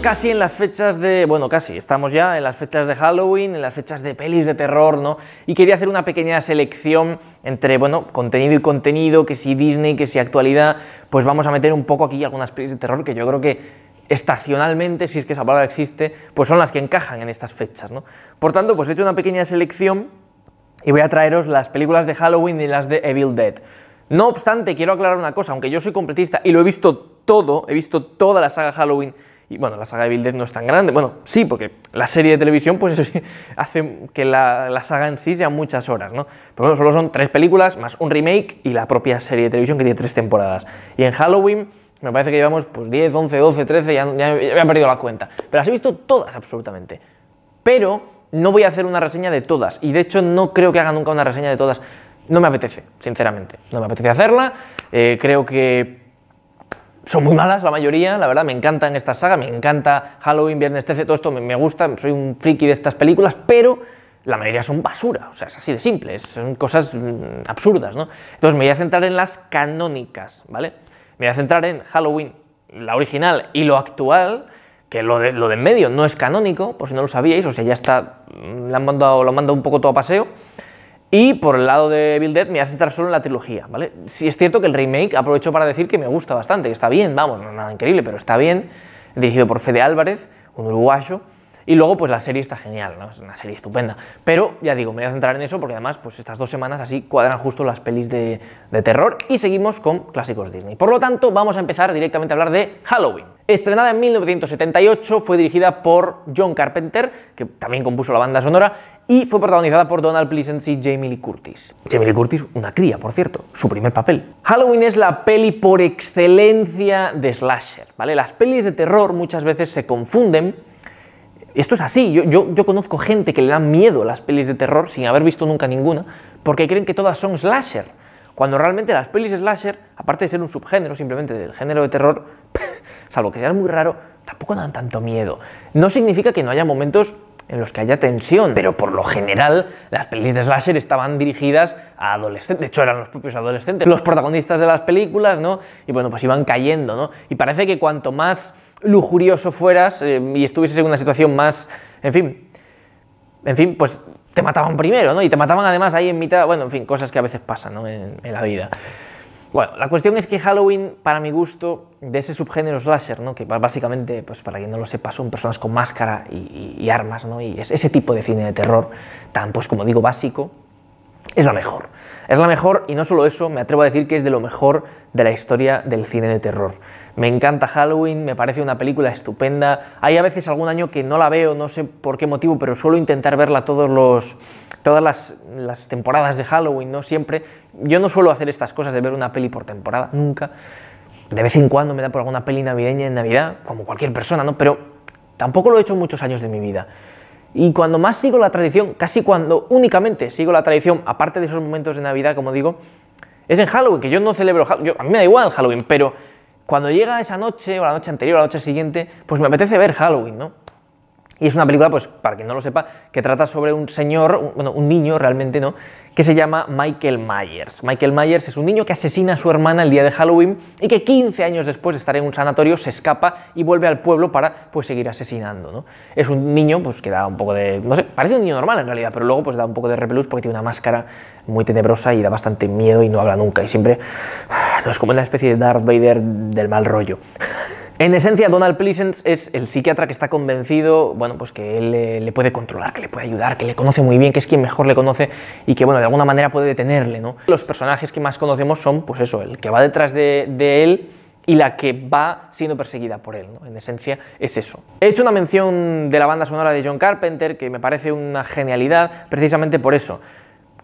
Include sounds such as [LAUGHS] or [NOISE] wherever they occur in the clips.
casi en las fechas de, bueno, casi, estamos ya en las fechas de Halloween, en las fechas de pelis de terror, ¿no? Y quería hacer una pequeña selección entre, bueno, contenido y contenido, que si Disney, que si actualidad, pues vamos a meter un poco aquí algunas pelis de terror que yo creo que estacionalmente, si es que esa palabra existe, pues son las que encajan en estas fechas, ¿no? Por tanto, pues he hecho una pequeña selección y voy a traeros las películas de Halloween y las de Evil Dead. No obstante, quiero aclarar una cosa, aunque yo soy completista y lo he visto todo, he visto toda la saga Halloween y bueno, la saga de Evil no es tan grande. Bueno, sí, porque la serie de televisión pues [LAUGHS] hace que la, saga en sí sea muchas horas, ¿no? Pero bueno, solo son tres películas, más un remake y la propia serie de televisión que tiene tres temporadas. Y en Halloween me parece que llevamos pues 10, 11, 12, 13, ya, me he perdido la cuenta. Pero las he visto todas absolutamente. Pero no voy a hacer una reseña de todas. Y de hecho no creo que haga nunca una reseña de todas. No me apetece, sinceramente. No me apetece hacerla. Eh, creo que son muy malas la mayoría, la verdad, me encantan esta saga me encanta Halloween, Viernes 13, todo esto me, gusta, soy un friki de estas películas, pero la mayoría son basura, o sea, es así de simple, son cosas mm, absurdas, ¿no? Entonces me voy a centrar en las canónicas, ¿vale? Me voy a centrar en Halloween, la original y lo actual, que lo de, lo de en medio no es canónico, por si no lo sabíais, o sea, ya está, mm, lo han mandado, lo han mandado un poco todo a paseo, y por el lado de Bill Dead me voy a centrar solo en la trilogía, ¿vale? Si es cierto que el remake aprovecho para decir que me gusta bastante, que está bien, vamos, no es nada increíble, pero está bien, dirigido por Fede Álvarez, un uruguayo, y luego, pues la serie está genial, ¿no? Es una serie estupenda. Pero ya digo, me voy a centrar en eso porque además, pues estas dos semanas así cuadran justo las pelis de, de terror y seguimos con clásicos Disney. Por lo tanto, vamos a empezar directamente a hablar de Halloween. Estrenada en 1978, fue dirigida por John Carpenter, que también compuso la banda sonora, y fue protagonizada por Donald Pleasence y Jamie Lee Curtis. Jamie Lee Curtis, una cría, por cierto, su primer papel. Halloween es la peli por excelencia de slasher, ¿vale? Las pelis de terror muchas veces se confunden esto es así, yo, yo, conozco gente que le da miedo a las pelis de terror sin haber visto nunca ninguna, porque creen que todas son slasher, cuando realmente las pelis slasher, aparte de ser un subgénero simplemente del género de terror, [LAUGHS] salvo que sea muy raro, tampoco dan tanto miedo. No significa que no haya momentos en los que haya tensión, pero por lo general las pelis de slasher estaban dirigidas a adolescentes, de hecho eran los propios adolescentes, los protagonistas de las películas, ¿no? Y bueno, pues iban cayendo, ¿no? Y parece que cuanto más lujurioso fueras eh, y estuvieses en una situación más, en fin, en fin, pues te mataban primero, ¿no? Y te mataban además ahí en mitad, bueno, en fin, cosas que a veces pasan, ¿no? en la vida. Bueno, la cuestión es que Halloween, para mi gusto, de ese subgénero slasher, ¿no? que básicamente, pues para quien no lo sepa, son personas con máscara y, armas, ¿no? y ese tipo de cine de terror tan, pues como digo, básico, es la mejor. Es la mejor y no solo eso, me atrevo a decir que es de lo mejor de la historia del cine de terror. Me encanta Halloween, me parece una película estupenda. Hay a veces algún año que no la veo, no sé por qué motivo, pero suelo intentar verla todas las, temporadas de Halloween, ¿no? Siempre. Yo no suelo hacer estas cosas de ver una peli por temporada, nunca. De vez en cuando me da por alguna peli navideña en Navidad, como cualquier persona, ¿no? Pero tampoco lo he hecho muchos años de mi vida. Y cuando más sigo la tradición, casi cuando únicamente sigo la tradición, aparte de esos momentos de Navidad, como digo, es en Halloween, que yo no celebro Halloween, a mí me da igual Halloween, pero cuando llega esa noche o la noche anterior o la noche siguiente, pues me apetece ver Halloween, ¿no? Y es una película, pues, para quien no lo sepa, que trata sobre un señor, bueno, un niño realmente, ¿no? Que se llama Michael Myers. Michael Myers es un niño que asesina a su hermana el día de Halloween y que 15 años después de estar en un sanatorio se escapa y vuelve al pueblo para, pues, seguir asesinando, ¿no? Es un niño, pues, que da un poco de, no sé, parece un niño normal en realidad, pero luego, pues, da un poco de repelús porque tiene una máscara muy tenebrosa y da bastante miedo y no habla nunca y siempre, [SIGHS] no es como una especie de Darth Vader del mal rollo. [LAUGHS] En esencia, Donald Pleasence es el psiquiatra que está convencido, bueno, pues que él eh, le, puede controlar, que le puede ayudar, que le conoce muy bien, que es quien mejor le conoce y que, bueno, de alguna manera puede detenerle, ¿no? Los personajes que más conocemos son, pues eso, el que va detrás de, él y la que va siendo perseguida por él, En esencia es eso. He hecho una mención de la banda sonora de John Carpenter, que me parece una genialidad, precisamente por eso.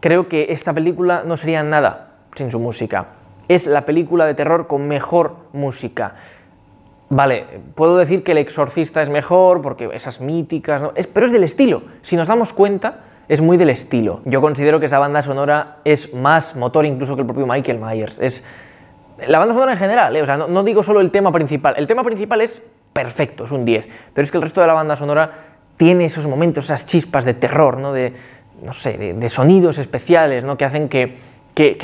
Creo que esta película no sería nada sin su música. Es la película de terror con mejor música. Vale, puedo decir que El Exorcista es mejor porque esas míticas, ¿no? pero es del estilo. Si nos damos cuenta, es muy del estilo. Yo considero que esa banda sonora es más motor incluso que el propio Michael Myers. Es la banda sonora en general, ¿eh? no, digo solo el tema principal. El tema principal es perfecto, es un 10, pero es que el resto de la banda sonora tiene esos momentos, esas chispas de terror, ¿no? De, sonidos especiales, ¿no? Que hacen que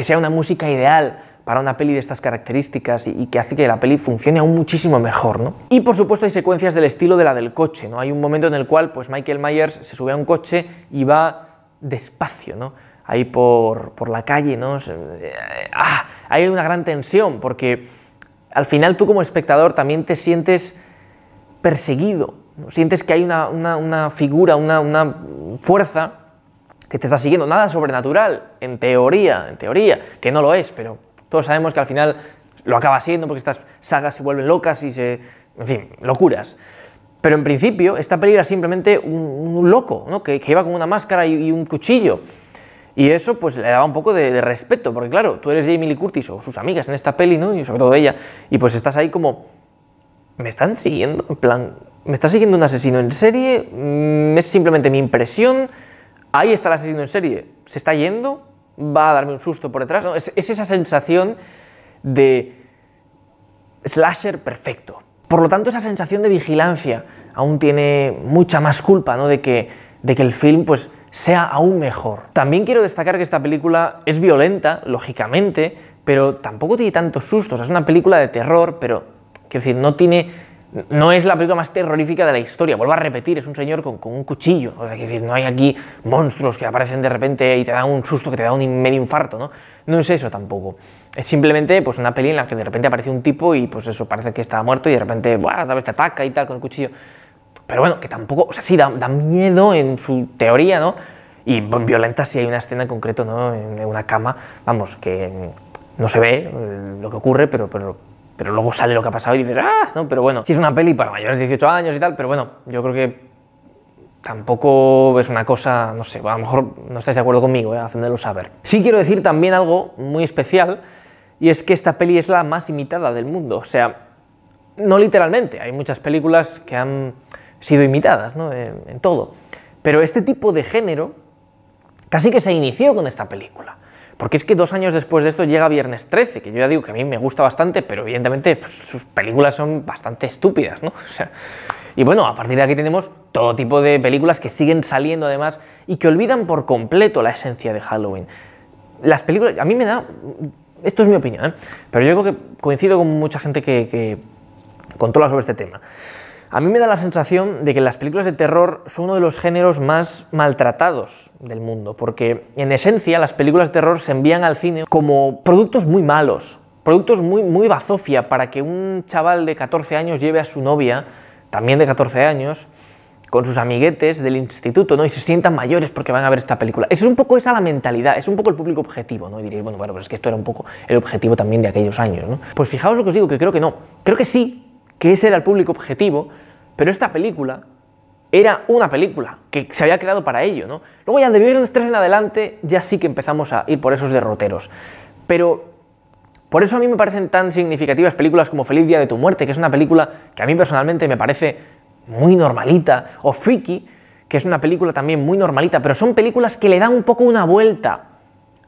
sea una música ideal para una peli de estas características y, que hace que la peli funcione aún muchísimo mejor, ¿no? Y por supuesto hay secuencias del estilo de la del coche, ¿no? Hay un momento en el cual pues Michael Myers se sube a un coche y va despacio, ¿no? Ahí por, la calle, ¿no? Eh, ah, hay una gran tensión porque al final tú como espectador también te sientes perseguido, sientes que hay una, figura, una, una fuerza que te está siguiendo, nada sobrenatural, en teoría, en teoría, que no lo es, pero todos sabemos que al final lo acaba siendo porque estas sagas se vuelven locas y se... en fin, locuras. Pero en principio, esta peli era simplemente un, loco, ¿no? que, iba con una máscara y, un cuchillo. Y eso pues le daba un poco de, respeto, porque claro, tú eres Jamie Lee Curtis o sus amigas en esta peli, ¿no? Y sobre todo ella. Y pues estás ahí como... ¿Me están siguiendo? En plan, ¿me está siguiendo un asesino en serie? Mm, ¿Es simplemente mi impresión? Ahí está el asesino en serie. ¿Se está yendo? va a darme un susto por detrás. Es, esa sensación de slasher perfecto. Por lo tanto, esa sensación de vigilancia aún tiene mucha más culpa ¿no? de, que, de que el film pues, sea aún mejor. También quiero destacar que esta película es violenta, lógicamente, pero tampoco tiene tantos sustos. Es una película de terror, pero quiero decir, no tiene no es la película más terrorífica de la historia, vuelvo a repetir, es un señor con, un cuchillo. O decir, no hay aquí monstruos que aparecen de repente y te dan un susto que te da un medio infarto, ¿no? No es eso tampoco. Es simplemente pues, una peli en la que de repente aparece un tipo y pues eso, parece que está muerto y de repente, a te ataca y tal con el cuchillo. Pero bueno, que tampoco, o sea, sí, da, miedo en su teoría, ¿no? Y violenta si hay una escena en concreto, ¿no? En una cama, vamos, que no se ve eh, lo que ocurre, pero, pero pero luego sale lo que ha pasado y dices, ah, no, pero bueno, si es una peli para mayores de 18 años y tal, pero bueno, yo creo que tampoco es una cosa, no sé, a lo mejor no estáis de acuerdo conmigo, ¿eh? saber. Sí quiero decir también algo muy especial, y es que esta peli es la más imitada del mundo, o sea, no literalmente, hay muchas películas que han sido imitadas, ¿no? Eh, en todo, pero este tipo de género casi que se inició con esta película. Porque es que dos años después de esto llega Viernes 13, que yo ya digo que a mí me gusta bastante, pero evidentemente pues, sus películas son bastante estúpidas, ¿no? [LAUGHS] y bueno, a partir de aquí tenemos todo tipo de películas que siguen saliendo además y que olvidan por completo la esencia de Halloween. Las películas, a mí me da, esto es mi opinión, ¿eh? pero yo creo que coincido con mucha gente que, que controla sobre este tema. A mí me da la sensación de que las películas de terror son uno de los géneros más maltratados del mundo, porque en esencia las películas de terror se envían al cine como productos muy malos, productos muy, muy bazofia para que un chaval de 14 años lleve a su novia, también de 14 años, con sus amiguetes del instituto, ¿no? Y se sientan mayores porque van a ver esta película. es un poco esa la mentalidad, es un poco el público objetivo, ¿no? Y diréis, bueno, bueno, pues es que esto era un poco el objetivo también de aquellos años, Pues fijaos lo que os digo, que creo que no. Creo que sí, que ese era el público objetivo, pero esta película era una película que se había creado para ello, ¿no? Luego ya de Viernes Estrés en adelante ya sí que empezamos a ir por esos derroteros, pero por eso a mí me parecen tan significativas películas como Feliz Día de tu Muerte, que es una película que a mí personalmente me parece muy normalita, o Freaky, que es una película también muy normalita, pero son películas que le dan un poco una vuelta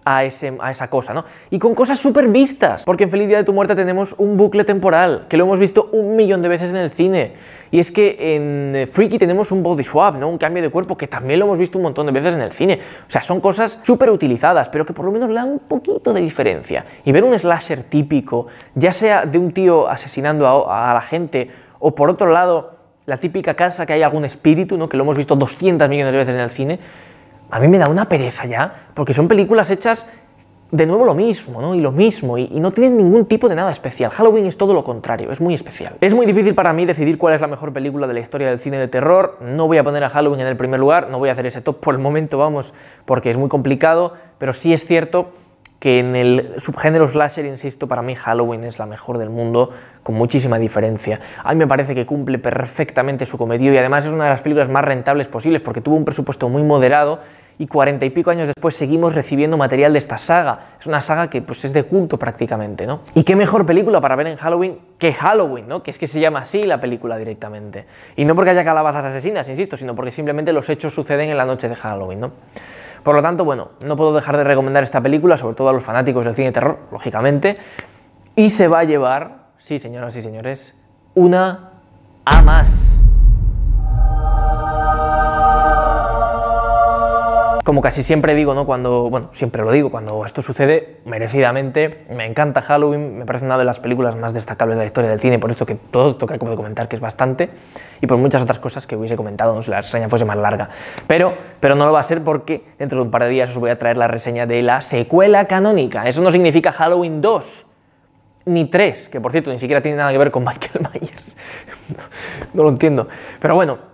a, esa cosa, ¿no? Y con cosas súper vistas, porque en Feliz Día de tu Muerte tenemos un bucle temporal, que lo hemos visto un millón de veces en el cine. Y es que en Freaky tenemos un body swap, ¿no? Un cambio de cuerpo, que también lo hemos visto un montón de veces en el cine. O sea, son cosas súper utilizadas, pero que por lo menos le dan un poquito de diferencia. Y ver un slasher típico, ya sea de un tío asesinando a, a la gente, o por otro lado, la típica casa que hay algún espíritu, ¿no? Que lo hemos visto 200 millones de veces en el cine, a mí me da una pereza ya, porque son películas hechas de nuevo lo mismo, ¿no? Y lo mismo, y, no tienen ningún tipo de nada especial. Halloween es todo lo contrario, es muy especial. Es muy difícil para mí decidir cuál es la mejor película de la historia del cine de terror. No voy a poner a Halloween en el primer lugar, no voy a hacer ese top por el momento, vamos, porque es muy complicado, pero sí es cierto que en el subgénero slasher, insisto, para mí Halloween es la mejor del mundo, con muchísima diferencia. A mí me parece que cumple perfectamente su cometido y además es una de las películas más rentables posibles porque tuvo un presupuesto muy moderado y cuarenta y pico años después seguimos recibiendo material de esta saga. Es una saga que pues es de culto prácticamente, ¿no? Y qué mejor película para ver en Halloween que Halloween, ¿no? Que es que se llama así la película directamente. Y no porque haya calabazas asesinas, insisto, sino porque simplemente los hechos suceden en la noche de Halloween, ¿no? Por lo tanto, bueno, no puedo dejar de recomendar esta película, sobre todo a los fanáticos del cine de terror, lógicamente, y se va a llevar, sí señoras y señores, una A más. como casi siempre digo, ¿no? Cuando, bueno, siempre lo digo, cuando esto sucede, merecidamente, me encanta Halloween, me parece una de las películas más destacables de la historia del cine, por eso que todo toca como de comentar, que es bastante, y por muchas otras cosas que hubiese comentado ¿no? si la reseña fuese más larga. Pero, pero no lo va a ser porque dentro de un par de días os voy a traer la reseña de la secuela canónica. Eso no significa Halloween 2, ni 3, que por cierto ni siquiera tiene nada que ver con Michael [LAUGHS] Myers. no, lo entiendo. Pero bueno,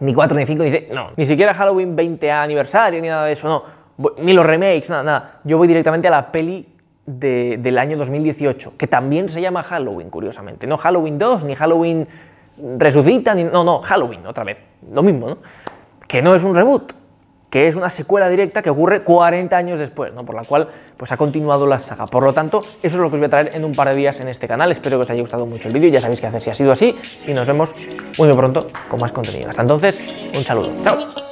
ni 4, ni 5, ni 6, no. Ni siquiera Halloween 20 aniversario, ni nada de eso, no. Ni los remakes, nada, nada. Yo voy directamente a la peli de, del año 2018, que también se llama Halloween, curiosamente. No Halloween 2, ni Halloween Resucita, ni... No, no, Halloween, otra vez. Lo mismo, ¿no? Que no es un reboot, que es una secuela directa que ocurre 40 años después, ¿no? por la cual pues, ha continuado la saga. Por lo tanto, eso es lo que os voy a traer en un par de días en este canal. Espero que os haya gustado mucho el vídeo, ya sabéis qué hacer si ha sido así, y nos vemos muy pronto con más contenido. Hasta entonces, un saludo. ¡Chao!